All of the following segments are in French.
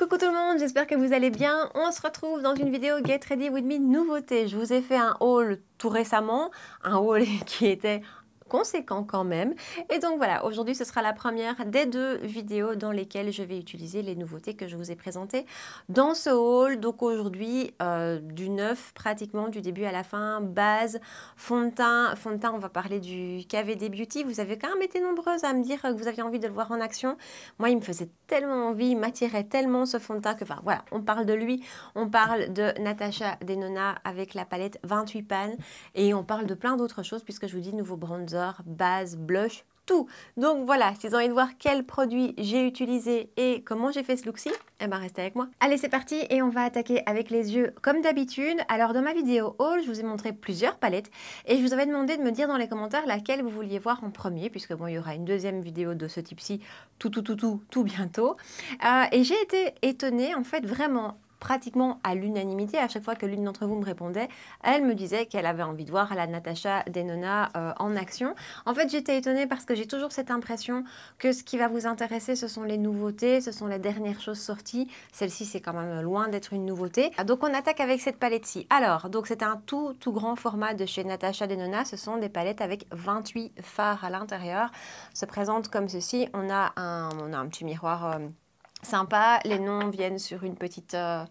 Coucou tout le monde, j'espère que vous allez bien. On se retrouve dans une vidéo Get Ready With Me nouveauté. Je vous ai fait un haul tout récemment, un haul qui était conséquent quand même. Et donc voilà, aujourd'hui ce sera la première des deux vidéos dans lesquelles je vais utiliser les nouveautés que je vous ai présentées dans ce haul. Donc aujourd'hui euh, du neuf pratiquement du début à la fin, base, fond de teint, fond de teint on va parler du KVD Beauty. Vous avez quand même été nombreuses à me dire que vous aviez envie de le voir en action. Moi il me faisait tellement envie, il m'attirait tellement ce fond de teint que enfin voilà, on parle de lui, on parle de Natacha Denona avec la palette 28 panne et on parle de plein d'autres choses puisque je vous dis nouveau bronzer base, blush, tout. Donc voilà, si vous avez envie de voir quel produit j'ai utilisé et comment j'ai fait ce look-ci, et eh ben restez avec moi. Allez, c'est parti et on va attaquer avec les yeux comme d'habitude. Alors dans ma vidéo haul, je vous ai montré plusieurs palettes et je vous avais demandé de me dire dans les commentaires laquelle vous vouliez voir en premier puisque bon, il y aura une deuxième vidéo de ce type-ci tout tout tout tout tout bientôt. Euh, et j'ai été étonnée en fait vraiment pratiquement à l'unanimité, à chaque fois que l'une d'entre vous me répondait, elle me disait qu'elle avait envie de voir la Natacha Denona euh, en action. En fait, j'étais étonnée parce que j'ai toujours cette impression que ce qui va vous intéresser, ce sont les nouveautés, ce sont les dernières choses sorties. Celle-ci, c'est quand même loin d'être une nouveauté. Donc, on attaque avec cette palette-ci. Alors, donc c'est un tout, tout grand format de chez Natacha Denona. Ce sont des palettes avec 28 phares à l'intérieur. Se présente comme ceci. On a un, on a un petit miroir... Euh, sympa. Les noms viennent sur une petite euh,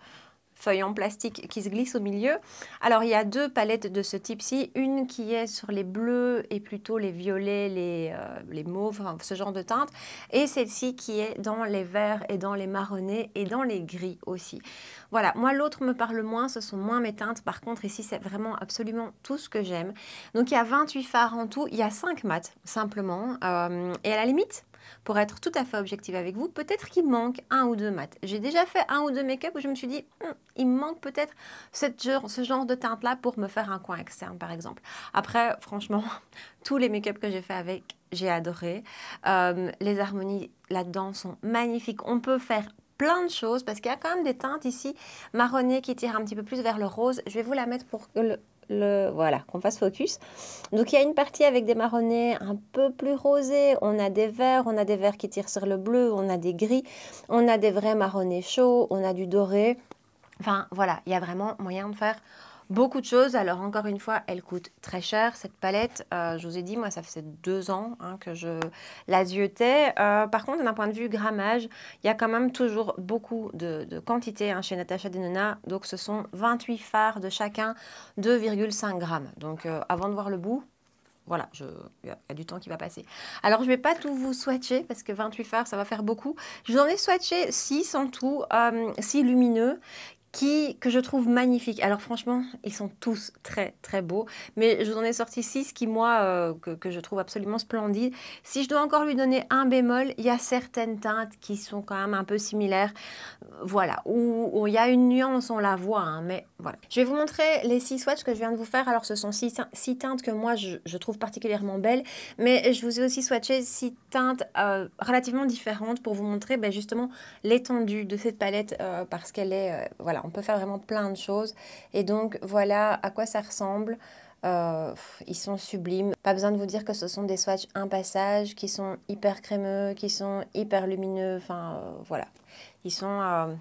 feuille en plastique qui se glisse au milieu. Alors il y a deux palettes de ce type-ci, une qui est sur les bleus et plutôt les violets, les, euh, mauves, ce genre de teintes. et celle-ci qui est dans les verts et dans les marronnés et dans les gris aussi. Voilà, moi l'autre me parle moins, ce sont moins mes teintes, par contre ici c'est vraiment absolument tout ce que j'aime. Donc il y a 28 fards en tout, il y a 5 mats simplement, euh, et à la limite pour être tout à fait objective avec vous, peut-être qu'il manque un ou deux maths. J'ai déjà fait un ou deux make-up où je me suis dit, hum, il manque peut-être ce genre de teinte-là pour me faire un coin externe, par exemple. Après, franchement, tous les make-up que j'ai fait avec, j'ai adoré. Euh, les harmonies là-dedans sont magnifiques. On peut faire plein de choses parce qu'il y a quand même des teintes ici marronnées qui tirent un petit peu plus vers le rose. Je vais vous la mettre pour le, voilà, qu'on fasse focus. Donc il y a une partie avec des marronnées un peu plus rosés, on a des verts, on a des verts qui tirent sur le bleu, on a des gris, on a des vrais marronnés chauds, on a du doré. Enfin voilà, il y a vraiment moyen de faire Beaucoup de choses. Alors, encore une fois, elle coûte très cher, cette palette. Euh, je vous ai dit, moi, ça faisait deux ans hein, que je la ziotais. Euh, par contre, d'un point de vue grammage, il y a quand même toujours beaucoup de, quantités quantité hein, chez Natacha Denona. Donc, ce sont 28 fards de chacun, 2,5 grammes. Donc, euh, avant de voir le bout, voilà, il y, a du temps qui va passer. Alors, je ne vais pas tout vous swatcher parce que 28 fards, ça va faire beaucoup. Je vous en ai swatché 6 en tout, lumineux, qui, que je trouve magnifique. Alors franchement, ils sont tous très très beaux, mais je vous en ai sorti six qui moi, euh, que, je trouve absolument splendides. Si je dois encore lui donner un bémol, il y a certaines teintes qui sont quand même un peu similaires, voilà, où il y a une nuance, on la voit, hein, mais voilà. Je vais vous montrer les six swatches que je viens de vous faire, alors ce sont six, six teintes que moi je, trouve particulièrement belles, mais je vous ai aussi swatché six teintes euh, relativement différentes pour vous montrer ben, justement l'étendue de cette palette euh, parce qu'elle est, voilà, on peut faire vraiment plein de choses. Et donc, voilà à quoi ça ressemble. Euh, ils sont sublimes. Pas besoin de vous dire que ce sont des swatchs un passage qui sont hyper crémeux, qui sont hyper lumineux. Enfin, euh, voilà. Ils sont... Euh,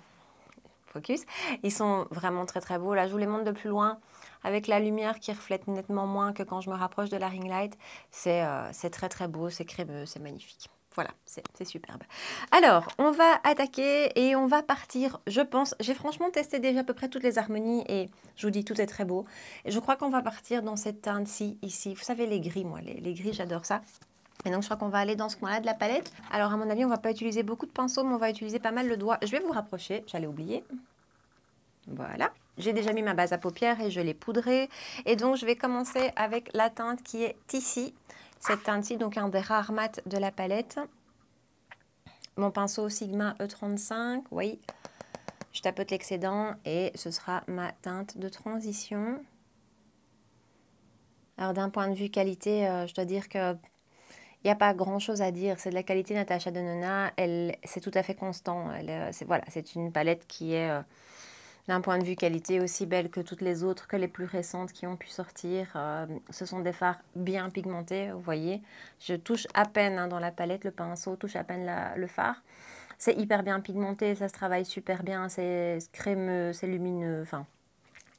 focus. Ils sont vraiment très très beaux. Là, je vous les montre de plus loin avec la lumière qui reflète nettement moins que quand je me rapproche de la ring light. C'est très très beau, c'est crémeux, c'est magnifique. Voilà, c'est superbe. Alors, on va attaquer et on va partir, je pense. J'ai franchement testé déjà à peu près toutes les harmonies et je vous dis, tout est très beau. Et je crois qu'on va partir dans cette teinte-ci, ici. Vous savez, les gris, moi, les, gris, j'adore ça. Et donc, je crois qu'on va aller dans ce coin-là de la palette. Alors, à mon avis, on va pas utiliser beaucoup de pinceaux, mais on va utiliser pas mal le doigt. Je vais vous rapprocher, j'allais oublier. Voilà. J'ai déjà mis ma base à paupières et je l'ai poudrée. Et donc, je vais commencer avec la teinte qui est ici. Cette teinte-ci, donc un des rares mats de la palette. Mon pinceau Sigma E35, oui. Je tapote l'excédent et ce sera ma teinte de transition. Alors d'un point de vue qualité, euh, je dois dire que il n'y a pas grand chose à dire. C'est de la qualité Natacha Denona. Elle, c'est tout à fait constant. Euh, c'est, voilà, c'est une palette qui est euh, d'un point de vue qualité aussi belle que toutes les autres, que les plus récentes qui ont pu sortir. Euh, ce sont des fards bien pigmentés, vous voyez. Je touche à peine hein, dans la palette, le pinceau touche à peine le fard. C'est hyper bien pigmenté, ça se travaille super bien, c'est crémeux, c'est lumineux, enfin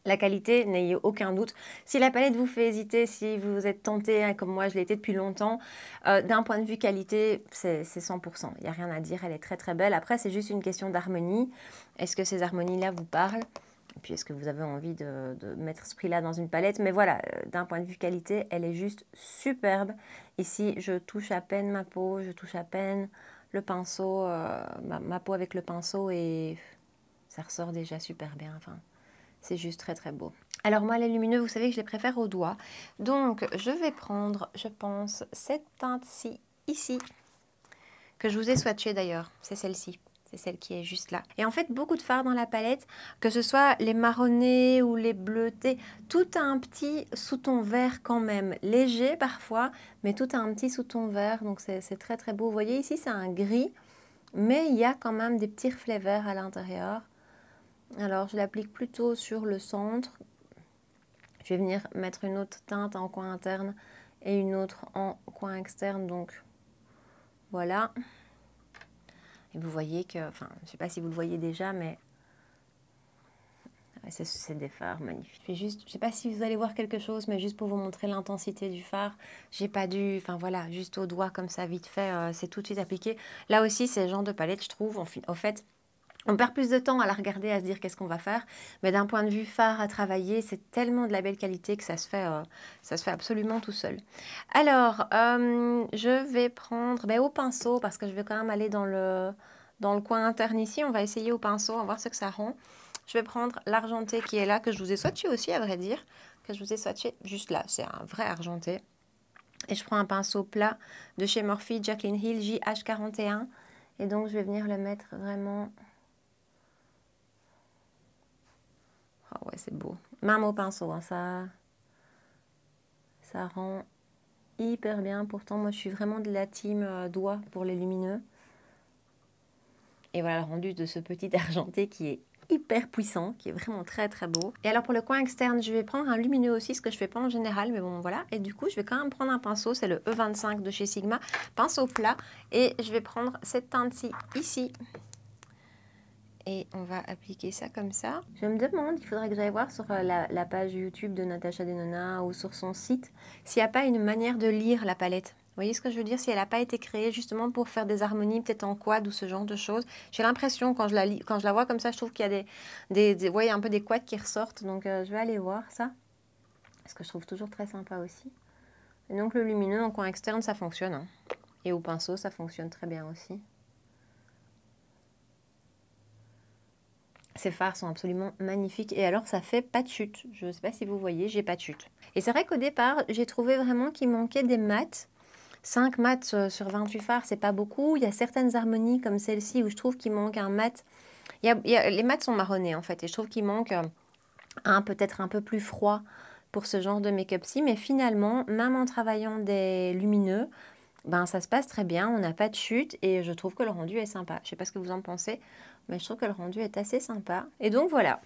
la qualité, n'ayez aucun doute. Si la palette vous fait hésiter, si vous êtes tenté, hein, comme moi je l'ai été depuis longtemps, euh, d'un point de vue qualité, c'est 100%. Il n'y a rien à dire, elle est très très belle. Après, c'est juste une question d'harmonie. Est-ce que ces harmonies-là vous parlent Et puis, est-ce que vous avez envie de, mettre ce prix-là dans une palette Mais voilà, euh, d'un point de vue qualité, elle est juste superbe. Ici, je touche à peine ma peau, je touche à peine le pinceau, euh, ma peau avec le pinceau et ça ressort déjà super bien. Enfin, c'est juste très très beau. Alors moi les lumineux, vous savez que je les préfère au doigt. Donc je vais prendre, je pense, cette teinte-ci ici, que je vous ai swatchée d'ailleurs. C'est celle-ci. C'est celle qui est juste là. Et en fait, beaucoup de fards dans la palette, que ce soit les marronnés ou les bleutés, tout a un petit sous-ton vert quand même, léger parfois, mais tout a un petit sous-ton vert, donc c'est très très beau. Vous voyez ici, c'est un gris, mais il y a quand même des petits reflets verts à l'intérieur. Alors, je l'applique plutôt sur le centre. Je vais venir mettre une autre teinte en coin interne et une autre en coin externe. Donc, voilà. Et vous voyez que, enfin, je ne sais pas si vous le voyez déjà, mais ah c'est des phares magnifiques. Je juste, je sais pas si vous allez voir quelque chose, mais juste pour vous montrer l'intensité du phare, j'ai pas dû, enfin voilà, juste au doigt comme ça, vite fait, euh, c'est tout de suite appliqué. Là aussi, c'est le genre de palette, je trouve, au fait, on perd plus de temps à la regarder, à se dire qu'est-ce qu'on va faire, mais d'un point de vue phare à travailler, c'est tellement de la belle qualité que ça se fait, euh, ça se fait absolument tout seul. Alors, euh, je vais prendre ben, au pinceau parce que je vais quand même aller dans le, dans le coin interne ici. On va essayer au pinceau, on va voir ce que ça rend. Je vais prendre l'argenté qui est là, que je vous ai swatché aussi à vrai dire, que je vous ai swatché juste là, c'est un vrai argenté. Et je prends un pinceau plat de chez Morphe Jacqueline Hill JH41 et donc je vais venir le mettre vraiment Ah ouais, c'est beau. Même au pinceau, hein, ça, ça rend hyper bien. Pourtant, moi, je suis vraiment de la team euh, doigt pour les lumineux. Et voilà le rendu de ce petit argenté qui est hyper puissant, qui est vraiment très très beau. Et alors pour le coin externe, je vais prendre un lumineux aussi, ce que je fais pas en général, mais bon voilà. Et du coup, je vais quand même prendre un pinceau, c'est le E25 de chez Sigma, pinceau plat. Et je vais prendre cette teinte-ci ici, et on va appliquer ça comme ça. Je me demande, il faudrait que j'aille voir sur euh, la, page YouTube de Natacha Denona ou sur son site s'il n'y a pas une manière de lire la palette. Vous voyez ce que je veux dire Si elle n'a pas été créée justement pour faire des harmonies, peut-être en quad ou ce genre de choses. J'ai l'impression, quand, je la quand je la vois comme ça, je trouve qu'il y a des, un peu des quads qui ressortent. Donc euh, je vais aller voir ça. Ce que je trouve toujours très sympa aussi. Et donc le lumineux en coin externe, ça fonctionne. Hein. Et au pinceau, ça fonctionne très bien aussi. Ces phares sont absolument magnifiques et alors ça fait pas de chute. Je ne sais pas si vous voyez, j'ai pas de chute. Et c'est vrai qu'au départ, j'ai trouvé vraiment qu'il manquait des mats. 5 mats euh, sur 28 phares, c'est pas beaucoup. Il y a certaines harmonies comme celle-ci où je trouve qu'il manque un mat. les mats sont marronnés en fait et je trouve qu'il manque euh, un peut-être un peu plus froid pour ce genre de make-up-ci. Mais finalement, même en travaillant des lumineux, ben ça se passe très bien, on n'a pas de chute et je trouve que le rendu est sympa. Je ne sais pas ce que vous en pensez mais je trouve que le rendu est assez sympa. Et donc voilà,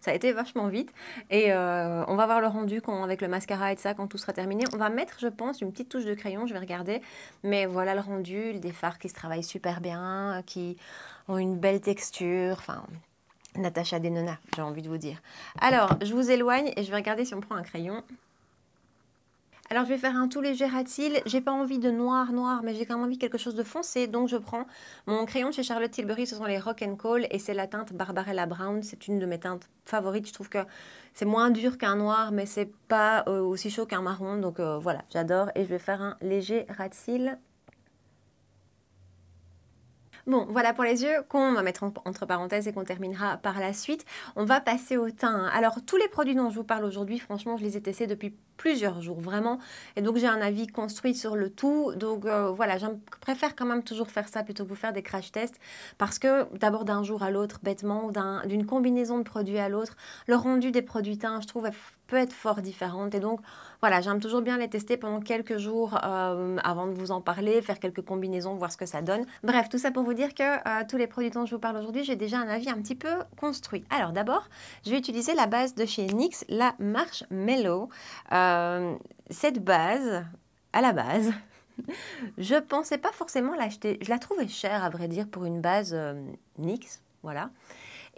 ça a été vachement vite. Et euh, on va voir le rendu quand, avec le mascara et ça quand tout sera terminé. On va mettre, je pense, une petite touche de crayon, je vais regarder. Mais voilà le rendu, des fards qui se travaillent super bien, qui ont une belle texture, enfin... Natacha Denona, j'ai envie de vous dire. Alors, je vous éloigne et je vais regarder si on prend un crayon. Alors je vais faire un tout léger ratil. J'ai pas envie de noir noir, mais j'ai quand même envie de quelque chose de foncé. Donc je prends mon crayon de chez Charlotte Tilbury. Ce sont les Rock and Call et c'est la teinte Barbarella Brown. C'est une de mes teintes favorites. Je trouve que c'est moins dur qu'un noir, mais c'est pas euh, aussi chaud qu'un marron. Donc euh, voilà, j'adore. Et je vais faire un léger ratil. Bon, voilà pour les yeux qu'on va mettre entre parenthèses et qu'on terminera par la suite. On va passer au teint. Alors, tous les produits dont je vous parle aujourd'hui, franchement, je les ai testés depuis plusieurs jours vraiment. Et donc j'ai un avis construit sur le tout. Donc euh, voilà, j'aime préfère quand même toujours faire ça plutôt que vous faire des crash tests parce que d'abord d'un jour à l'autre, bêtement, ou d'une combinaison de produits à l'autre, le rendu des produits teints, je trouve, peut être fort différente. Et donc voilà, j'aime toujours bien les tester pendant quelques jours euh, avant de vous en parler, faire quelques combinaisons, voir ce que ça donne. Bref, tout ça pour vous dire que euh, tous les produits dont je vous parle aujourd'hui, j'ai déjà un avis un petit peu construit. Alors d'abord, je vais utiliser la base de chez NYX, la Marshmallow cette base, à la base, je pensais pas forcément l'acheter. Je la trouvais chère, à vrai dire, pour une base euh, NYX. Voilà.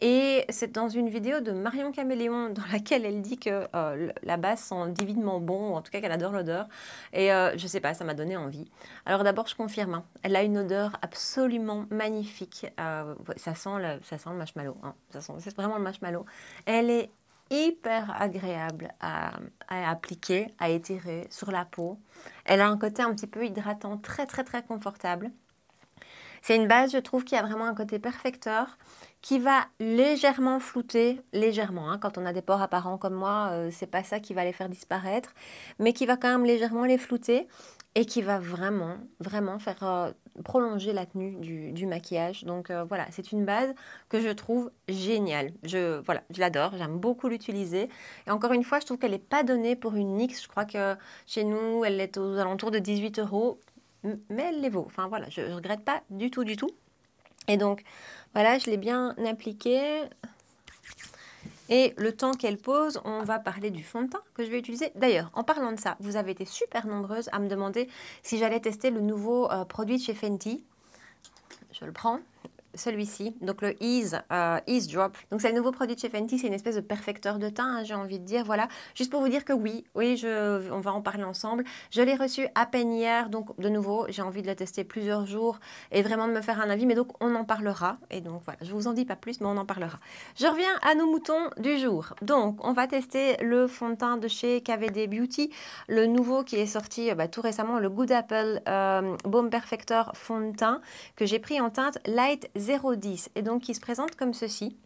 Et c'est dans une vidéo de Marion Caméléon dans laquelle elle dit que euh, la base sent divinement bon, en tout cas qu'elle adore l'odeur. Et euh, je sais pas, ça m'a donné envie. Alors d'abord, je confirme, hein, elle a une odeur absolument magnifique. ça, sent le, ça sent le marshmallow, hein. c'est vraiment le marshmallow. Elle est hyper agréable à, appliquer, à étirer sur la peau. Elle a un côté un petit peu hydratant, très très très confortable. C'est une base, je trouve, qui a vraiment un côté perfecteur, qui va légèrement flouter, légèrement, hein. quand on a des pores apparents comme moi, euh, c'est pas ça qui va les faire disparaître, mais qui va quand même légèrement les flouter et qui va vraiment, vraiment faire euh, prolonger la tenue du, maquillage. Donc euh, voilà, c'est une base que je trouve géniale. Je, voilà, je l'adore, j'aime beaucoup l'utiliser. Et encore une fois, je trouve qu'elle n'est pas donnée pour une NYX. Je crois que chez nous, elle est aux alentours de 18 euros, mais elle les vaut. Enfin voilà, je ne regrette pas du tout, du tout. Et donc voilà, je l'ai bien appliquée. Et le temps qu'elle pose, on va parler du fond de teint que je vais utiliser. D'ailleurs, en parlant de ça, vous avez été super nombreuses à me demander si j'allais tester le nouveau euh, produit de chez Fenty. Je le prends, celui-ci, donc le Ease, euh, Drop. Donc c'est le nouveau produit de chez Fenty, c'est une espèce de perfecteur de teint, hein, j'ai envie de dire, voilà. Juste pour vous dire que oui, oui, je, on va en parler ensemble. Je l'ai reçu à peine hier, donc de nouveau, j'ai envie de le tester plusieurs jours et vraiment de me faire un avis, mais donc on en parlera. Et donc voilà, je vous en dis pas plus, mais on en parlera. Je reviens à nos moutons du jour. Donc on va tester le fond de teint de chez KVD Beauty, le nouveau qui est sorti euh, bah, tout récemment, le Good Apple euh, Baume Perfector fond de teint que j'ai pris en teinte Light 0,10 et donc qui se présente comme ceci,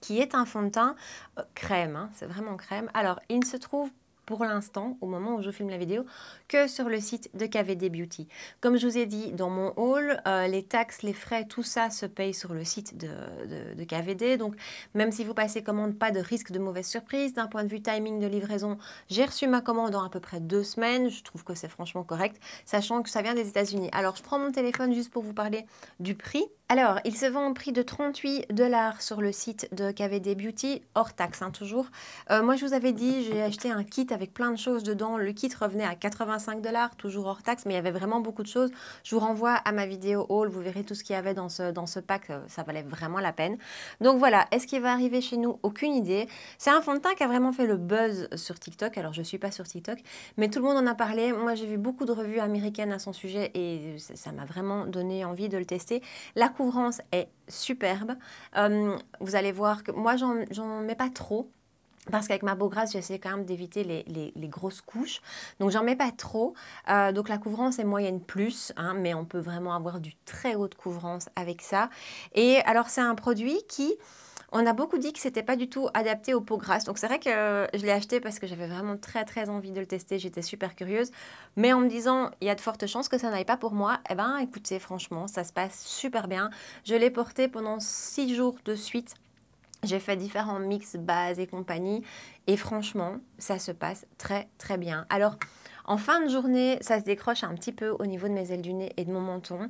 qui est un fond de teint euh, crème, hein, c'est vraiment crème. Alors, il ne se trouve pour l'instant, au moment où je filme la vidéo, que sur le site de KVD Beauty. Comme je vous ai dit dans mon haul, euh, les taxes, les frais, tout ça se paye sur le site de, KVD. Donc, même si vous passez commande, pas de risque de mauvaise surprise. D'un point de vue timing de livraison, j'ai reçu ma commande en à peu près deux semaines. Je trouve que c'est franchement correct, sachant que ça vient des États-Unis. Alors, je prends mon téléphone juste pour vous parler du prix. Alors, il se vend au prix de 38 dollars sur le site de KVD Beauty, hors taxe hein, toujours. Euh, moi, je vous avais dit, j'ai acheté un kit avec plein de choses dedans. Le kit revenait à 85 dollars, toujours hors taxe, mais il y avait vraiment beaucoup de choses. Je vous renvoie à ma vidéo haul, vous verrez tout ce qu'il y avait dans ce, dans ce pack, euh, ça valait vraiment la peine. Donc voilà, est-ce qu'il va arriver chez nous Aucune idée. C'est un fond de teint qui a vraiment fait le buzz sur TikTok, alors je ne suis pas sur TikTok, mais tout le monde en a parlé. Moi, j'ai vu beaucoup de revues américaines à son sujet et ça m'a vraiment donné envie de le tester. La couvrance est superbe. Euh, vous allez voir que moi, j'en mets pas trop. Parce qu'avec ma beau grasse, j'essaie quand même d'éviter les, grosses couches. Donc, j'en mets pas trop. Euh, donc, la couvrance est moyenne plus, hein, mais on peut vraiment avoir du très haut de couvrance avec ça. Et alors, c'est un produit qui on a beaucoup dit que c'était pas du tout adapté aux peaux grasses. Donc c'est vrai que euh, je l'ai acheté parce que j'avais vraiment très très envie de le tester. J'étais super curieuse. Mais en me disant, il y a de fortes chances que ça n'aille pas pour moi. Eh ben écoutez, franchement, ça se passe super bien. Je l'ai porté pendant six jours de suite. J'ai fait différents mix, bases et compagnie. Et franchement, ça se passe très très bien. Alors, en fin de journée, ça se décroche un petit peu au niveau de mes ailes du nez et de mon menton. Un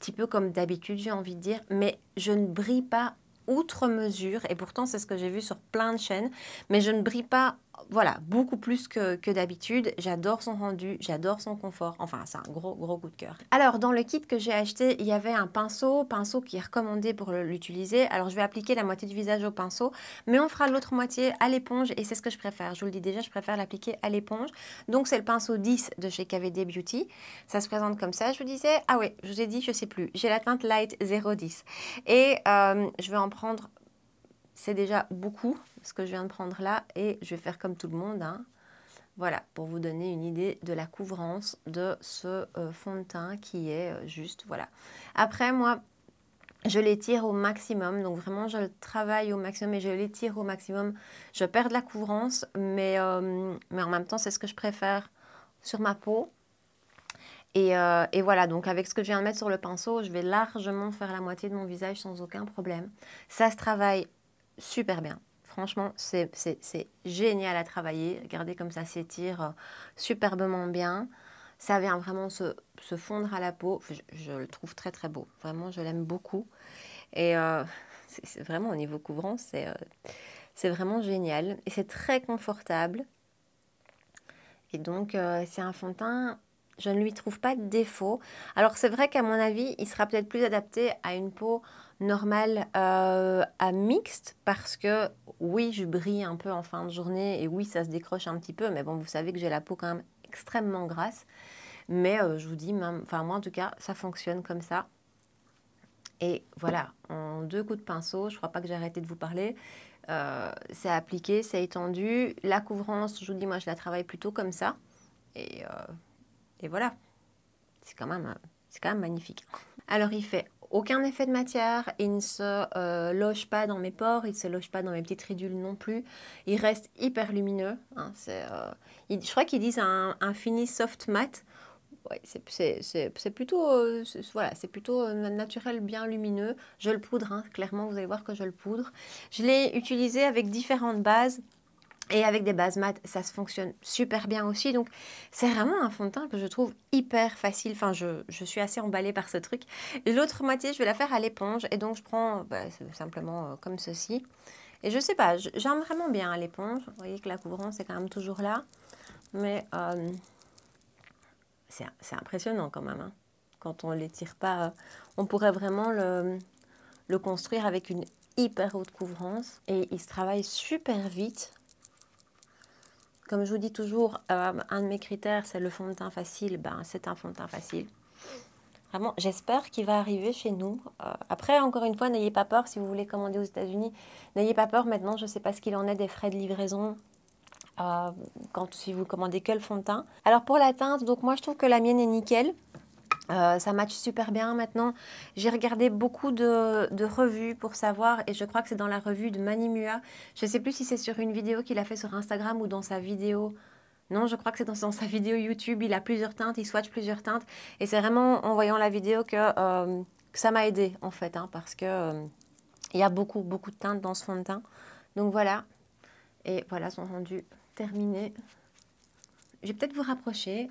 petit peu comme d'habitude, j'ai envie de dire. Mais je ne brille pas outre mesure, et pourtant c'est ce que j'ai vu sur plein de chaînes, mais je ne brille pas voilà, beaucoup plus que, d'habitude. J'adore son rendu, j'adore son confort. Enfin, c'est un gros, gros coup de cœur. Alors, dans le kit que j'ai acheté, il y avait un pinceau, pinceau qui est recommandé pour l'utiliser. Alors, je vais appliquer la moitié du visage au pinceau, mais on fera l'autre moitié à l'éponge et c'est ce que je préfère. Je vous le dis déjà, je préfère l'appliquer à l'éponge. Donc, c'est le pinceau 10 de chez KVD Beauty. Ça se présente comme ça, je vous disais. Ah oui, je vous ai dit, je sais plus. J'ai la teinte Light 010. Et euh, je vais en prendre c'est déjà beaucoup ce que je viens de prendre là et je vais faire comme tout le monde. Hein. Voilà, pour vous donner une idée de la couvrance de ce euh, fond de teint qui est euh, juste, voilà. Après, moi, je l'étire au maximum, donc vraiment, je le travaille au maximum et je l'étire au maximum. Je perds de la couvrance, mais, euh, mais en même temps, c'est ce que je préfère sur ma peau. Et, et, voilà, donc avec ce que je viens de mettre sur le pinceau, je vais largement faire la moitié de mon visage sans aucun problème. Ça se travaille super bien. Franchement, c'est génial à travailler. Regardez comme ça s'étire euh, superbement bien. Ça vient vraiment se, fondre à la peau. Je, le trouve très très beau. Vraiment, je l'aime beaucoup. Et euh, c'est vraiment au niveau couvrant, euh, c'est vraiment génial. Et c'est très confortable. Et donc, c'est un fond de teint je ne lui trouve pas de défaut. Alors c'est vrai qu'à mon avis, il sera peut-être plus adapté à une peau normal euh, à, mixte parce que oui, je brille un peu en fin de journée et oui, ça se décroche un petit peu, mais bon, vous savez que j'ai la peau quand même extrêmement grasse. Mais euh, je vous dis, même, enfin moi en tout cas, ça fonctionne comme ça. Et voilà, en deux coups de pinceau, je crois pas que j'ai arrêté de vous parler. Euh, c'est appliqué, c'est étendu. La couvrance, je vous dis, moi je la travaille plutôt comme ça. Et, voilà, c'est quand, même, quand même magnifique. Alors il fait aucun effet de matière, il ne se euh, loge pas dans mes pores, il ne se loge pas dans mes petites ridules non plus, il reste hyper lumineux. Hein, euh, je crois qu'ils disent un, fini soft mat. c'est plutôt, euh, plutôt euh, naturel, bien lumineux. Je le poudre, hein, clairement, vous allez voir que je le poudre. Je l'ai utilisé avec différentes bases. Et avec des bases mat, ça se fonctionne super bien aussi. Donc, c'est vraiment un fond de teint que je trouve hyper facile. Enfin, je, suis assez emballée par ce truc. L'autre moitié, je vais la faire à l'éponge. Et donc, je prends bah, simplement euh, comme ceci. Et je sais pas, j'aime vraiment bien à l'éponge. Vous voyez que la couvrance est quand même toujours là. Mais euh, c'est impressionnant quand même. Hein. Quand on ne l'étire pas, euh, on pourrait vraiment le, le construire avec une hyper haute couvrance. Et il se travaille super vite. Comme je vous dis toujours, euh, un de mes critères, c'est le fond de teint facile. Ben, c'est un fond de teint facile. Vraiment, j'espère qu'il va arriver chez nous. Euh, après, encore une fois, n'ayez pas peur si vous voulez commander aux États-Unis. N'ayez pas peur maintenant, je ne sais pas ce qu'il en est des frais de livraison. Euh, quand si vous commandez que le fond de teint. Alors pour la teinte, donc moi je trouve que la mienne est nickel. Euh, ça matche super bien maintenant. J'ai regardé beaucoup de, revues pour savoir, et je crois que c'est dans la revue de Manimua. Je ne sais plus si c'est sur une vidéo qu'il a fait sur Instagram ou dans sa vidéo. Non, je crois que c'est dans, sa vidéo YouTube. Il a plusieurs teintes, il swatch plusieurs teintes. Et c'est vraiment en voyant la vidéo que, euh, ça m'a aidé en fait, hein, parce que euh, il y a beaucoup, beaucoup de teintes dans ce fond de teint. Donc voilà. Et voilà son rendu terminé. Je vais peut-être vous rapprocher.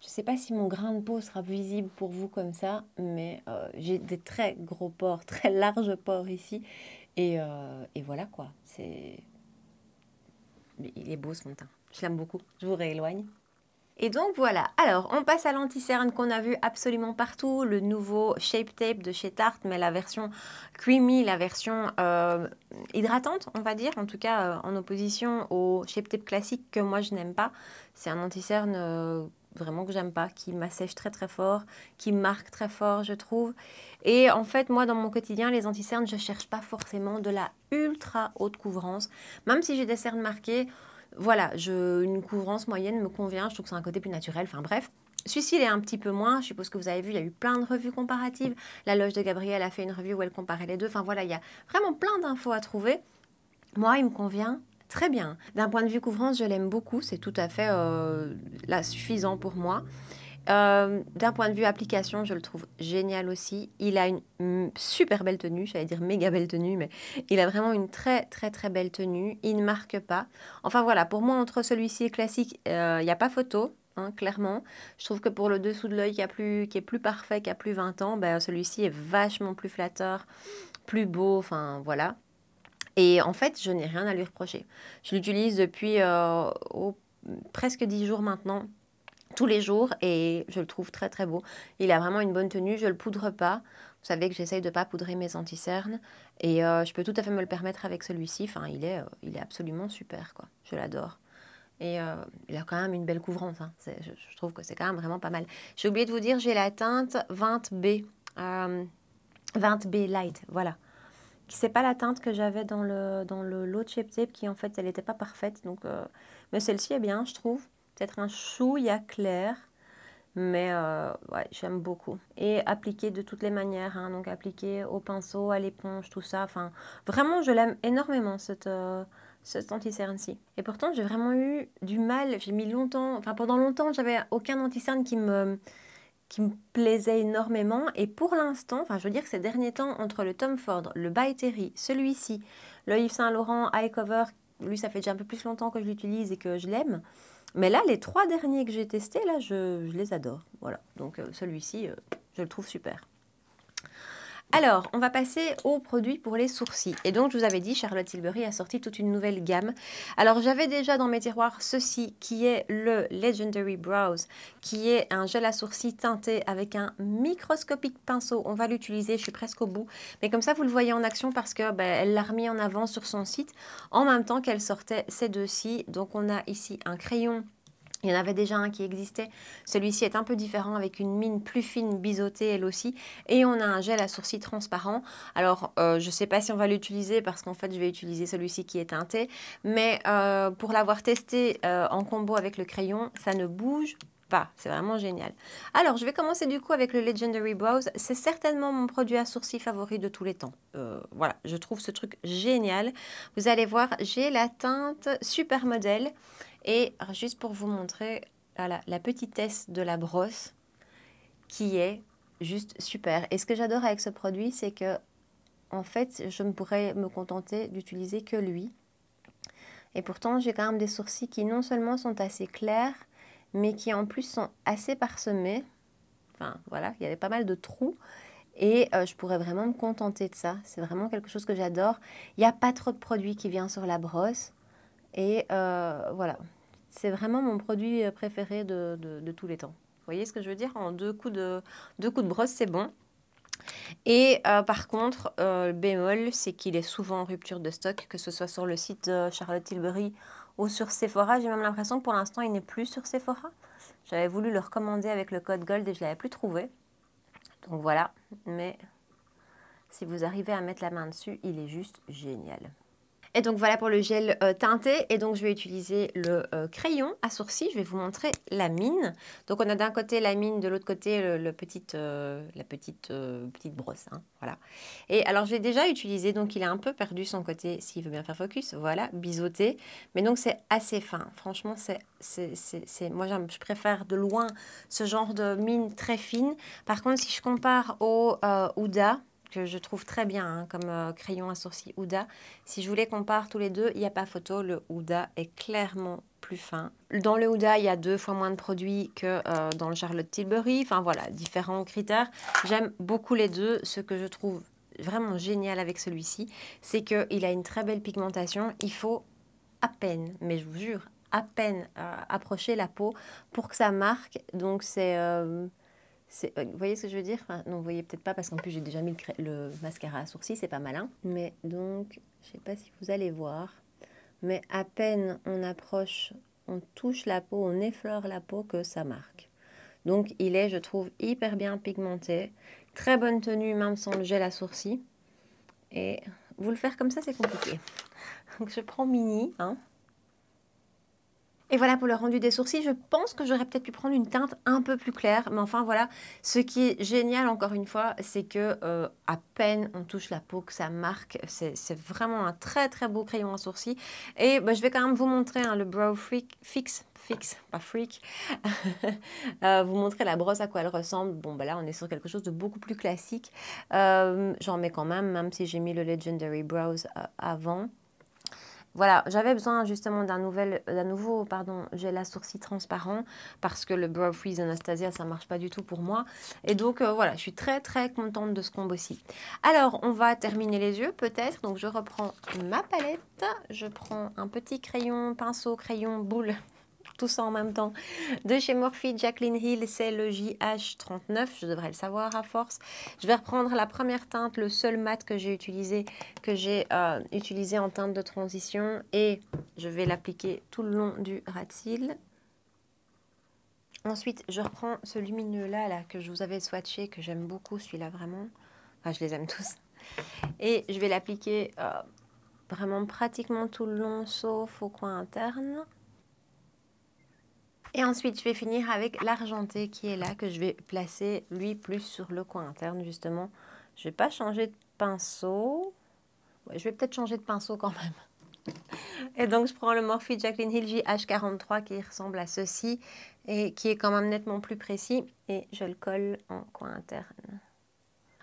Je ne sais pas si mon grain de peau sera visible pour vous comme ça, mais euh, j'ai des très gros pores, très larges pores ici. Euh, et, voilà quoi. C'est... Il est beau ce montant. Je l'aime beaucoup. Je vous rééloigne. Et donc voilà, alors on passe à l'anti-cerne qu'on a vu absolument partout, le nouveau Shape Tape de chez Tarte, mais la version creamy, la version euh, hydratante, on va dire, en tout cas en opposition au Shape Tape classique que moi je n'aime pas. C'est un anti-cerne vraiment que j'aime pas, qui m'assèche très très fort, qui marque très fort, je trouve. Et en fait, moi, dans mon quotidien, les anti-cernes, je cherche pas forcément de la ultra haute couvrance. Même si j'ai des cernes marquées, voilà, je, une couvrance moyenne me convient. Je trouve que c'est un côté plus naturel. Enfin bref. Celui-ci, est un petit peu moins. Je suppose que vous avez vu, il y a eu plein de revues comparatives. La loge de Gabrielle a fait une revue où elle comparait les deux. Enfin voilà, il y a vraiment plein d'infos à trouver. Moi, il me convient Très bien. D'un point de vue couvrance, je l'aime beaucoup. C'est tout à fait euh, là, suffisant pour moi. Euh, d'un point de vue application, je le trouve génial aussi. Il a une super belle tenue, j'allais dire méga belle tenue, mais il a vraiment une très très très belle tenue. Il ne marque pas. Enfin voilà, pour moi, entre celui-ci et classique, euh, il n'y a pas photo. Hein, clairement. Je trouve que pour le dessous de l'œil qui, est plus parfait, qui a plus 20 ans, ben, celui-ci est vachement plus flatteur, plus beau, enfin voilà. Et en fait, je n'ai rien à lui reprocher. Je l'utilise depuis euh, presque 10 jours maintenant, tous les jours, et je le trouve très très beau. Il a vraiment une bonne tenue, je ne le poudre pas. Vous savez que j'essaye de ne pas poudrer mes anticernes, et euh, je peux tout à fait me le permettre avec celui-ci. Enfin, il est, euh, il est absolument super, quoi. Je l'adore. Et il a quand même une belle couvrance. Hein. Je, je, trouve que c'est quand même vraiment pas mal. J'ai oublié de vous dire, j'ai la teinte 20B. 20B Light, voilà c'est pas la teinte que j'avais dans le dans le lot shape tape qui en fait elle n'était pas parfaite donc euh, mais celle-ci est bien je trouve peut-être un chouïa clair mais euh, ouais, j'aime beaucoup et appliqué de toutes les manières hein, donc appliqué au pinceau à l'éponge tout ça enfin vraiment je l'aime énormément cette euh, cet anti-cerne-ci. Et pourtant, j'ai vraiment eu du mal, j'ai mis longtemps, enfin pendant longtemps, j'avais aucun anti-cerne qui me, qui me plaisait énormément. Et pour l'instant, enfin je veux dire que ces derniers temps, entre le Tom Ford, le By Terry, celui-ci, le Yves Saint Laurent Eye Cover, lui ça fait déjà un peu plus longtemps que je l'utilise et que je l'aime. Mais là, les trois derniers que j'ai testés, là, je, les adore. Voilà, donc euh, celui-ci, euh, je le trouve super. Alors, on va passer aux produits pour les sourcils. Et donc, je vous avais dit, Charlotte Tilbury a sorti toute une nouvelle gamme. Alors, j'avais déjà dans mes tiroirs ceci qui est le Legendary Brows, qui est un gel à sourcils teinté avec un microscopique pinceau. On va l'utiliser, je suis presque au bout. Mais comme ça, vous le voyez en action parce que ben, elle l'a remis en avant sur son site en même temps qu'elle sortait ces deux-ci. Donc, on a ici un crayon il y en avait déjà un qui existait. Celui-ci est un peu différent avec une mine plus fine, biseautée elle aussi. Et on a un gel à sourcils transparent. Alors, euh, je ne sais pas si on va l'utiliser parce qu'en fait, je vais utiliser celui-ci qui est teinté. Mais euh, pour l'avoir testé euh, en combo avec le crayon, ça ne bouge pas. C'est vraiment génial. Alors, je vais commencer du coup avec le Legendary Brows. C'est certainement mon produit à sourcils favori de tous les temps. voilà, je trouve ce truc génial. Vous allez voir, j'ai la teinte Supermodel. Et juste pour vous montrer la petitesse de la brosse qui est juste super. Et ce que j'adore avec ce produit, c'est que en fait, je ne pourrais me contenter d'utiliser que lui. Et pourtant, j'ai quand même des sourcils qui non seulement sont assez clairs, mais qui en plus sont assez parsemés. Enfin, voilà, il y avait pas mal de trous. Et euh, je pourrais vraiment me contenter de ça. C'est vraiment quelque chose que j'adore. Il n'y a pas trop de produit qui vient sur la brosse. Et euh, voilà, c'est vraiment mon produit euh, préféré de, tous les temps. Vous voyez ce que je veux dire En deux coups de, deux coups de brosse, c'est bon. Et euh, par contre, le bémol, c'est qu'il est souvent en rupture de stock, que ce soit sur le site Charlotte Tilbury ou sur Sephora. J'ai même l'impression que pour l'instant, il n'est plus sur Sephora. J'avais voulu le recommander avec le code Gold et je ne l'avais plus trouvé. Donc voilà, mais si vous arrivez à mettre la main dessus, il est juste génial. Et donc voilà pour le gel euh, teinté. Et donc je vais utiliser le euh, crayon à sourcils. Je vais vous montrer la mine. Donc on a d'un côté la mine, de l'autre côté le, petite, euh, la petite, petite brosse. Hein. voilà. Et alors je l'ai déjà utilisé, donc il a un peu perdu son côté, s'il veut bien faire focus. Voilà, biseauté. Mais donc c'est assez fin. Franchement, c'est, moi je préfère de loin ce genre de mine très fine. Par contre, si je compare au Ouda, que je trouve très bien hein, comme euh, crayon à sourcil Ouda. Si je voulais les compare tous les deux, il n'y a pas photo, le Ouda est clairement plus fin. Dans le Ouda, il y a deux fois moins de produits que euh, dans le Charlotte Tilbury. Enfin voilà, différents critères. J'aime beaucoup les deux. Ce que je trouve vraiment génial avec celui-ci, c'est qu'il a une très belle pigmentation. Il faut à peine, mais je vous jure, à peine euh, approcher la peau pour que ça marque. Donc c'est... Euh, vous voyez ce que je veux dire Non, vous voyez peut-être pas parce qu'en plus j'ai déjà mis le, mascara à sourcils, c'est pas malin. Mais donc, je sais pas si vous allez voir, mais à peine on approche, on touche la peau, on effleure la peau que ça marque. Donc il est, je trouve, hyper bien pigmenté. Très bonne tenue, même sans le gel à sourcils. Et vous le faire comme ça, c'est compliqué. Donc je prends mini, hein, et voilà pour le rendu des sourcils. Je pense que j'aurais peut-être pu prendre une teinte un peu plus claire. Mais enfin voilà, ce qui est génial encore une fois, c'est que euh, à peine on touche la peau que ça marque. C'est vraiment un très très beau crayon à sourcils. Et bah, je vais quand même vous montrer hein, le Brow Freak Fix fixe, pas freak, euh, vous montrer la brosse à quoi elle ressemble. Bon, bah là, on est sur quelque chose de beaucoup plus classique. Euh, j'en mets quand même, même si j'ai mis le Legendary Brows avant. Voilà, j'avais besoin justement d'un nouvel, euh, d'un nouveau, pardon, j'ai la sourcil transparent parce que le Brow Freeze Anastasia, ça marche pas du tout pour moi. Et donc euh, voilà, je suis très très contente de ce combo ci Alors, on va terminer les yeux peut-être. Donc je reprends ma palette, je prends un petit crayon, pinceau, crayon, boule tout ça en même temps, de chez Morphe, Jacqueline Hill, c'est le JH39, je devrais le savoir à force. Je vais reprendre la première teinte, le seul mat que j'ai utilisé, que j'ai euh, utilisé en teinte de transition et je vais l'appliquer tout le long du rat -seal. Ensuite, je reprends ce lumineux-là là, que je vous avais swatché, que j'aime beaucoup, celui-là vraiment. Enfin, je les aime tous. Et je vais l'appliquer euh, vraiment pratiquement tout le long, sauf au coin interne. Et ensuite, je vais finir avec l'argenté qui est là, que je vais placer, lui, plus sur le coin interne, justement. Je ne vais pas changer de pinceau. je vais peut-être changer de pinceau quand même. Et donc, je prends le Morphe Jacqueline Hill h 43 qui ressemble à ceci et qui est quand même nettement plus précis. Et je le colle en coin interne.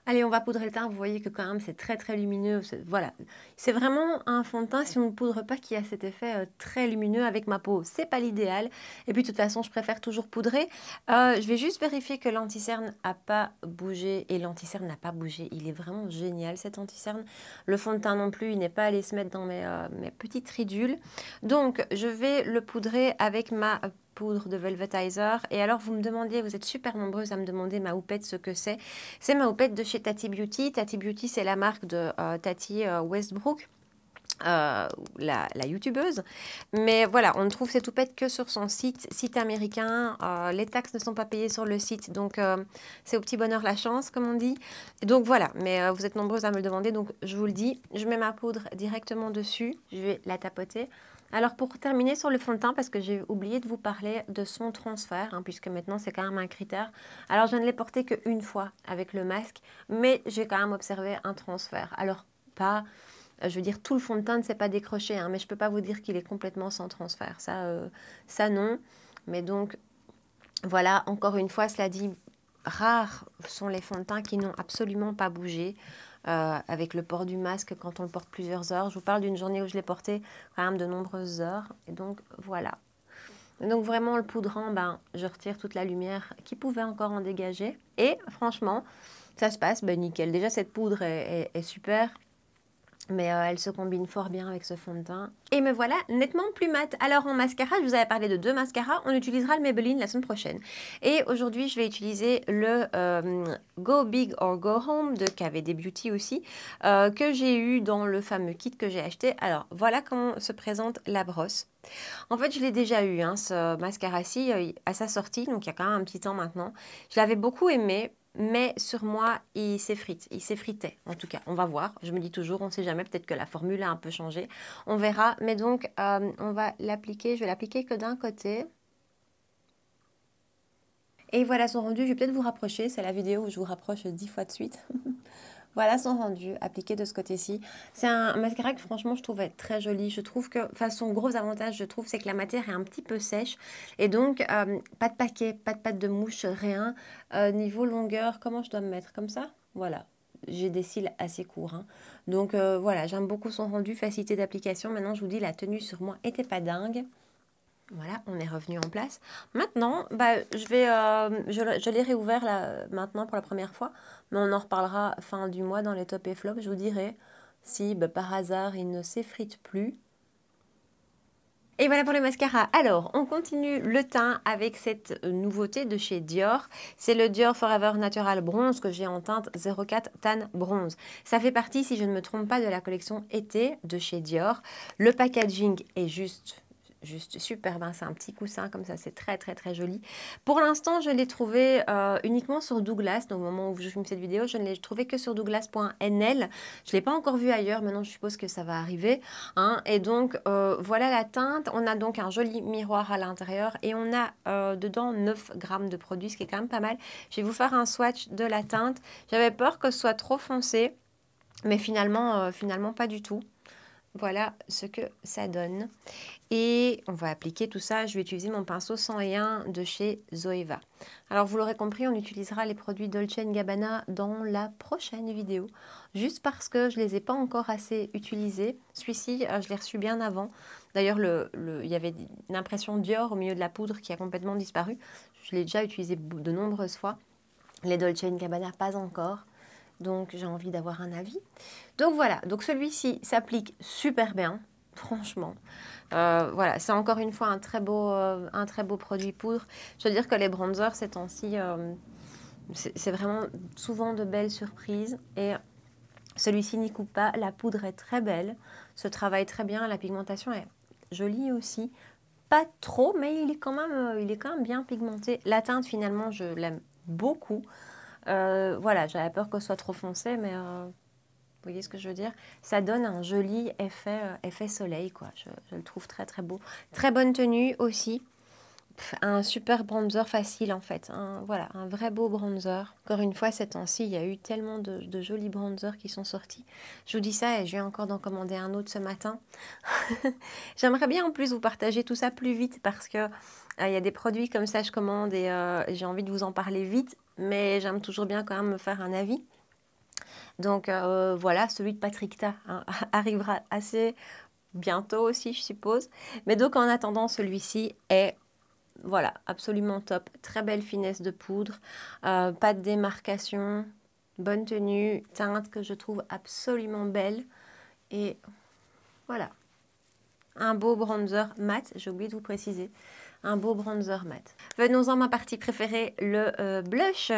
Allez, on va poudrer le teint. Vous voyez que quand même, c'est très très lumineux. Voilà. C'est vraiment un fond de teint, si on ne poudre pas, qui a cet effet euh, très lumineux avec ma peau. C'est pas l'idéal. Et puis, de toute façon, je préfère toujours poudrer. Euh, je vais juste vérifier que l'anticerne n'a pas bougé. Et l'anticerne n'a pas bougé. Il est vraiment génial, cet anticerne. Le fond de teint non plus, il n'est pas allé se mettre dans mes, euh, petites ridules. Donc, je vais le poudrer avec ma poudre de Velvetizer. Et alors, vous me demandez, vous êtes super nombreuses à me demander ma houppette ce que c'est. C'est ma houppette de chez Tati Beauty. Tati Beauty, c'est la marque de euh, Tati euh, Westbrook. Euh, la, youtubeuse. Mais voilà, on ne trouve cette toupette que sur son site, site américain. les taxes ne sont pas payées sur le site, donc c'est au petit bonheur la chance, comme on dit. Donc voilà, mais vous êtes nombreuses à me le demander, donc je vous le dis, je mets ma poudre directement dessus, je vais la tapoter. Alors pour terminer sur le fond de teint, parce que j'ai oublié de vous parler de son transfert, hein, puisque maintenant c'est quand même un critère. Alors je ne l'ai porté qu'une fois avec le masque, mais j'ai quand même observé un transfert. Alors pas, je veux dire, tout le fond de teint ne s'est pas décroché, hein, mais je ne peux pas vous dire qu'il est complètement sans transfert. Ça, euh, ça non. Mais donc voilà, encore une fois, cela dit, rares sont les fonds de teint qui n'ont absolument pas bougé. Euh, avec le port du masque quand on le porte plusieurs heures. Je vous parle d'une journée où je l'ai porté quand même de nombreuses heures. Et donc voilà. donc vraiment le poudrant, ben, je retire toute la lumière qui pouvait encore en dégager. Et franchement, ça se passe ben, nickel. Déjà cette poudre est, est super mais euh, elle se combine fort bien avec ce fond de teint. Et me voilà nettement plus mat. Alors en mascara, je vous avais parlé de deux mascaras, on utilisera le Maybelline la semaine prochaine. Et aujourd'hui, je vais utiliser le euh, Go Big or Go Home de KVD Beauty aussi, euh, que j'ai eu dans le fameux kit que j'ai acheté. Alors voilà comment se présente la brosse. En fait, je l'ai déjà eu, hein, ce mascara-ci, à sa sortie, donc il y a quand même un petit temps maintenant. Je l'avais beaucoup aimé mais sur moi, il s'effrite, il s'effritait en tout cas. On va voir, je me dis toujours, on ne sait jamais, peut-être que la formule a un peu changé, on verra. Mais donc, euh, on va l'appliquer, je vais l'appliquer que d'un côté. Et voilà son rendu, je vais peut-être vous rapprocher, c'est la vidéo où je vous rapproche dix fois de suite. Voilà son rendu appliqué de ce côté-ci. C'est un, mascara que franchement je trouve être très joli. Je trouve que, façon son gros avantage je trouve c'est que la matière est un petit peu sèche et donc euh, pas de paquet, pas de pâte de mouche, rien. Euh, niveau longueur, comment je dois me mettre Comme ça Voilà, j'ai des cils assez courts. Hein. Donc euh, voilà, j'aime beaucoup son rendu, facilité d'application. Maintenant, je vous dis, la tenue sur moi était pas dingue. Voilà, on est revenu en place. Maintenant, bah, je, vais, euh, je, l'ai réouvert là, maintenant pour la première fois, mais on en reparlera fin du mois dans les top et flops. Je vous dirai si bah, par hasard il ne s'effrite plus. Et voilà pour le mascara. Alors, on continue le teint avec cette nouveauté de chez Dior. C'est le Dior Forever Natural Bronze que j'ai en teinte 04 Tan Bronze. Ça fait partie, si je ne me trompe pas, de la collection été de chez Dior. Le packaging est juste juste superbe. c'est un petit coussin comme ça, c'est très très très joli. Pour l'instant, je l'ai trouvé euh, uniquement sur Douglas. Donc au moment où je filme cette vidéo, je ne l'ai trouvé que sur douglas.nl. Je ne l'ai pas encore vu ailleurs, maintenant je suppose que ça va arriver. Hein. Et donc euh, voilà la teinte. On a donc un joli miroir à l'intérieur et on a euh, dedans 9 grammes de produit, ce qui est quand même pas mal. Je vais vous faire un swatch de la teinte. J'avais peur que ce soit trop foncé. Mais finalement, finalement pas du tout. Voilà ce que ça donne. Et on va appliquer tout ça. Je vais utiliser mon pinceau 101 de chez Zoeva. Alors vous l'aurez compris, on utilisera les produits Dolce Gabbana dans la prochaine vidéo. Juste parce que je ne les ai pas encore assez utilisés. Celui-ci, euh, je l'ai reçu bien avant. D'ailleurs, il y avait une impression Dior au milieu de la poudre qui a complètement disparu. Je l'ai déjà utilisé de nombreuses fois. Les Dolce Gabbana, pas encore donc j'ai envie d'avoir un avis. Donc voilà, donc celui-ci s'applique super bien, franchement. Euh, voilà, c'est encore une fois un très beau, euh, un très beau produit poudre. Je veux dire que les bronzers, ces temps-ci, euh, c'est vraiment souvent de belles surprises. Et celui-ci n'y coupe pas. La poudre est très belle, se travaille très bien, la pigmentation est jolie aussi. Pas trop, mais il est quand même, il est quand même bien pigmenté. La teinte, finalement, je l'aime beaucoup. Euh, voilà, j'avais peur que ce soit trop foncé, mais euh, vous voyez ce que je veux dire Ça donne un joli effet, euh, effet soleil, quoi. Je, le trouve très très beau. Très bonne tenue aussi. un super bronzer facile en fait. Hein. voilà, un vrai beau bronzer. Encore une fois, ces temps il y a eu tellement de, de, jolis bronzers qui sont sortis. Je vous dis ça et je encore d'en commander un autre ce matin. J'aimerais bien en plus vous partager tout ça plus vite parce que euh, il y a des produits comme ça, je commande euh, et j'ai envie de vous en parler vite, mais j'aime toujours bien quand même me faire un avis. Donc euh, voilà, celui de Patrick Ta hein, arrivera assez bientôt aussi, je suppose. Mais donc en attendant, celui-ci est voilà absolument top. Très belle finesse de poudre, pas de démarcation, bonne tenue, teinte que je trouve absolument belle. Et voilà, un beau bronzer mat, j'ai oublié de vous préciser un beau bronzer mat. Venons-en à ma partie préférée, le euh, blush.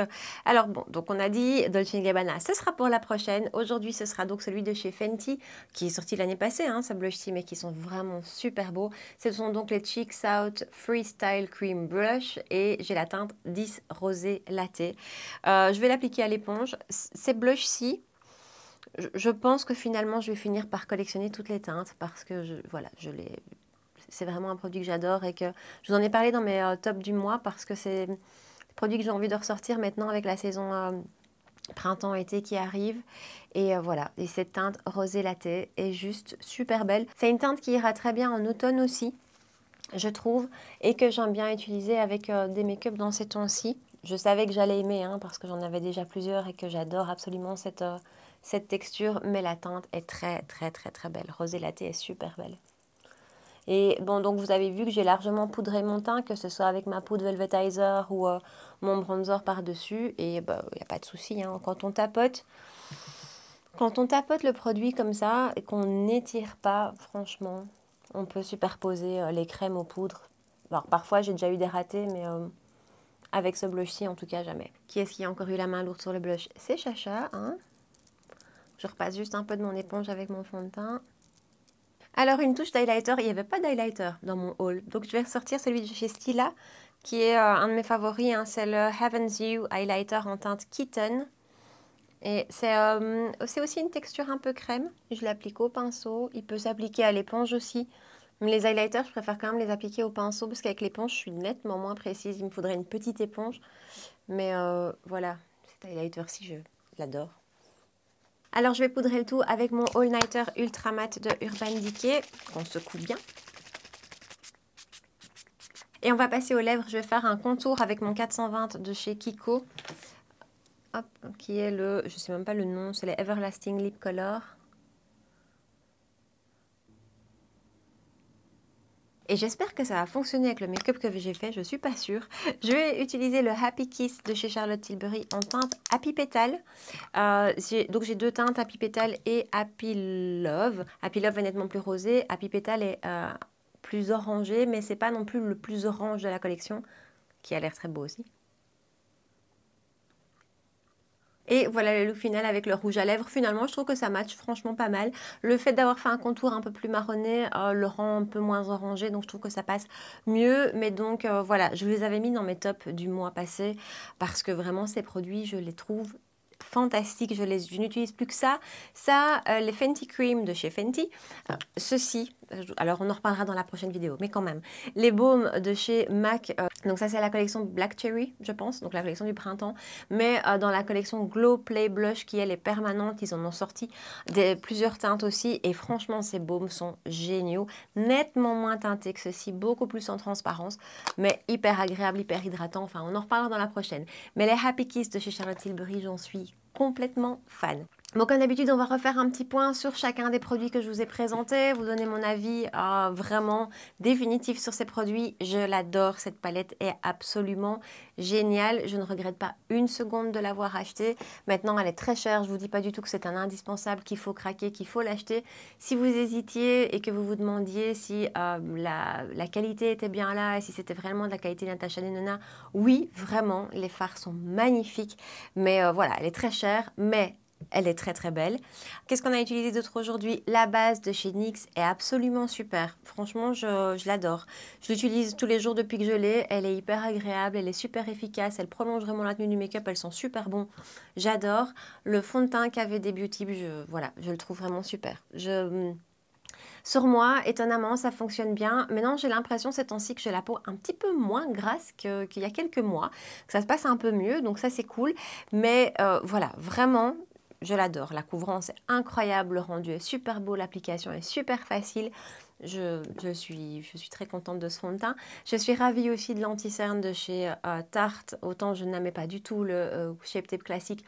Alors bon, donc on a dit Dolce Gabbana, ce sera pour la prochaine. Aujourd'hui, ce sera donc celui de chez Fenty, qui est sorti l'année passée, hein, sa blush ci mais qui sont vraiment super beaux. Ce sont donc les Cheeks Out Freestyle Cream Brush et j'ai la teinte 10 Rosé Laté. Euh, je vais l'appliquer à l'éponge. Ces blush ci je pense que finalement, je vais finir par collectionner toutes les teintes parce que voilà, je les c'est vraiment un produit que j'adore et que je vous en ai parlé dans mes euh, tops du mois parce que c'est un produit que j'ai envie de ressortir maintenant avec la saison euh, printemps-été qui arrive. Et euh, voilà, et cette teinte rosé latée est juste super belle. C'est une teinte qui ira très bien en automne aussi, je trouve, et que j'aime bien utiliser avec des make-up dans ces tons-ci. Je savais que j'allais aimer hein, parce que j'en avais déjà plusieurs et que j'adore absolument cette cette texture, mais la teinte est très très très très belle. Rosé latte est super belle. Et bon, donc vous avez vu que j'ai largement poudré mon teint, que ce soit avec ma poudre Velvetizer ou euh, mon bronzer par-dessus. Et bah, il n'y a pas de souci, hein. quand on tapote... Quand on le produit comme ça et qu'on n'étire pas, franchement, on peut superposer euh, les crèmes aux poudres. Alors parfois j'ai déjà eu des ratés, mais euh, avec ce blush-ci en tout cas jamais. Qui est-ce qui a encore eu la main lourde sur le blush C'est Chacha, hein Je repasse juste un peu de mon éponge avec mon fond de teint. Alors une touche d'highlighter, il n'y avait pas d'highlighter dans mon haul, donc je vais ressortir celui de chez Stila, qui est euh, un de mes favoris, hein, c'est le Heaven's You Highlighter en teinte Kitten. Et euh, c'est aussi une texture un peu crème, je l'applique au pinceau, il peut s'appliquer à l'éponge aussi. Mais les highlighters, je préfère quand même les appliquer au pinceau parce qu'avec l'éponge, je suis nettement moins précise. Il me faudrait une petite éponge. Mais euh, voilà, cet highlighter-ci, je l'adore. Alors je vais poudrer le tout avec mon All Nighter Ultra Matte de Urban Decay, qu'on secoue bien. Et on va passer aux lèvres, je vais faire un contour avec mon 420 de chez Kiko, hop, qui est le, je sais même pas le nom, c'est les Everlasting Lip Color. Et j'espère que ça va fonctionner avec le make-up que j'ai fait, je ne suis pas sûre. Je vais utiliser le Happy Kiss de chez Charlotte Tilbury en teinte Happy Petal. Euh, donc j'ai deux teintes, Happy Petal et Happy Love. Happy Love est nettement plus rosé, Happy Petal est euh, plus orangé, mais n'est pas non plus le plus orange de la collection, qui a l'air très beau aussi. Et voilà le look final avec le rouge à lèvres. Finalement, je trouve que ça match franchement pas mal. Le fait d'avoir fait un contour un peu plus marronné euh, le rend un peu moins orangé, donc je trouve que ça passe mieux. Mais donc euh, voilà, je les avais mis dans mes tops du mois passé parce que vraiment ces produits, je les trouve fantastique, je, je n'utilise plus que ça. Ça, euh, les Fenty Cream de chez Fenty. Euh, ceci, euh, alors on en reparlera dans la prochaine vidéo, mais quand même. Les baumes de chez MAC, donc ça c'est la collection Black Cherry, je pense, donc la collection du printemps. Mais dans la collection Glow Play Blush, qui elle est permanente, ils en ont sorti plusieurs teintes aussi. Et franchement, ces baumes sont géniaux. Nettement moins teintés que ceci, beaucoup plus en transparence, mais hyper agréable, hyper hydratant. Enfin, on en reparlera dans la prochaine. Mais les Happy Kiss de chez Charlotte Tilbury, j'en suis complètement fan. Bon, comme d'habitude, on va refaire un petit point sur chacun des produits que je vous ai présentés, vous donner mon avis euh, vraiment définitif sur ces produits. Je l'adore, cette palette est absolument géniale. Je ne regrette pas une seconde de l'avoir achetée. Maintenant, elle est très chère. Je ne vous dis pas du tout que c'est un indispensable, qu'il faut craquer, qu'il faut l'acheter. Si vous hésitiez et que vous vous demandiez si euh, la, qualité était bien là et si c'était vraiment de la qualité de Natacha Denona, oui, vraiment, les fards sont magnifiques. Mais euh, voilà, elle est très chère, mais elle est très très belle. Qu'est-ce qu'on a utilisé d'autre aujourd'hui La base de chez NYX est absolument super. Franchement, je, l'adore. Je l'utilise tous les jours depuis que je l'ai. Elle est hyper agréable, elle est super efficace, elle prolonge vraiment la tenue du make-up, elle sent super bon. J'adore. Le fond de teint des Beauty, je, voilà, je le trouve vraiment super. Je... Sur moi, étonnamment, ça fonctionne bien. Maintenant, j'ai l'impression c'est ainsi que j'ai la peau un petit peu moins grasse qu'il y a quelques mois, ça se passe un peu mieux, donc ça c'est cool. Mais euh, voilà, vraiment, je l'adore. La couvrance est incroyable, le rendu est super beau, l'application est super facile. Je, suis, je suis très contente de ce fond de teint. Je suis ravie aussi de l'anti-cerne de chez euh, Tarte. Autant je n'aimais pas du tout le Shape euh, Tape classique.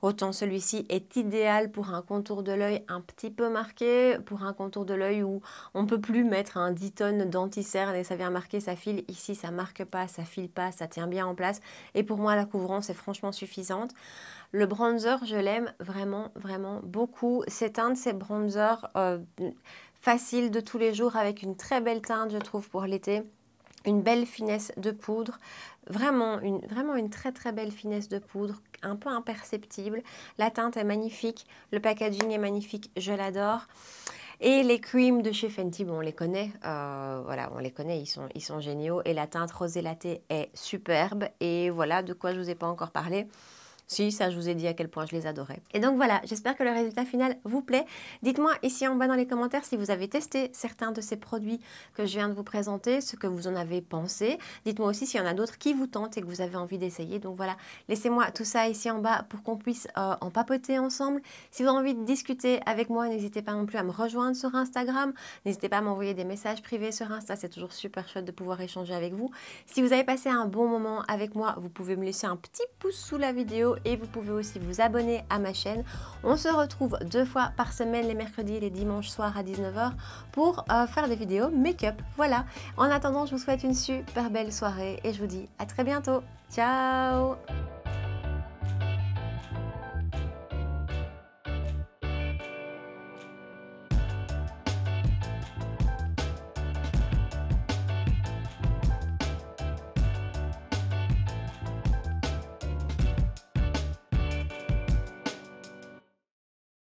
Autant celui-ci est idéal pour un contour de l'œil un petit peu marqué, pour un contour de l'œil où on ne peut plus mettre un 10 tonnes d'anti-cerne et ça vient marquer, ça file. Ici, ça marque pas, ça file pas, ça tient bien en place. Et pour moi, la couvrance est franchement suffisante. Le bronzer, je l'aime vraiment, vraiment beaucoup. C'est un de ces bronzers euh, faciles de tous les jours avec une très belle teinte, je trouve, pour l'été. Une belle finesse de poudre, vraiment une, vraiment une très très belle finesse de poudre, un peu imperceptible. La teinte est magnifique, le packaging est magnifique, je l'adore. Et les creams de chez Fenty, bon, on les connaît, euh, voilà, on les connaît, ils sont, ils sont géniaux. Et la teinte rosé laté est superbe. Et voilà de quoi je ne vous ai pas encore parlé. Si, ça, je vous ai dit à quel point je les adorais. Et donc voilà, j'espère que le résultat final vous plaît. Dites-moi ici en bas dans les commentaires si vous avez testé certains de ces produits que je viens de vous présenter, ce que vous en avez pensé. Dites-moi aussi s'il y en a d'autres qui vous tentent et que vous avez envie d'essayer. Donc voilà, laissez-moi tout ça ici en bas pour qu'on puisse euh, en papoter ensemble. Si vous avez envie de discuter avec moi, n'hésitez pas non plus à me rejoindre sur Instagram. N'hésitez pas à m'envoyer des messages privés sur Insta, c'est toujours super chouette de pouvoir échanger avec vous. Si vous avez passé un bon moment avec moi, vous pouvez me laisser un petit pouce sous la vidéo et vous pouvez aussi vous abonner à ma chaîne. On se retrouve deux fois par semaine, les mercredis et les dimanches soirs à 19h pour euh, faire des vidéos make-up. Voilà. En attendant, je vous souhaite une super belle soirée et je vous dis à très bientôt. Ciao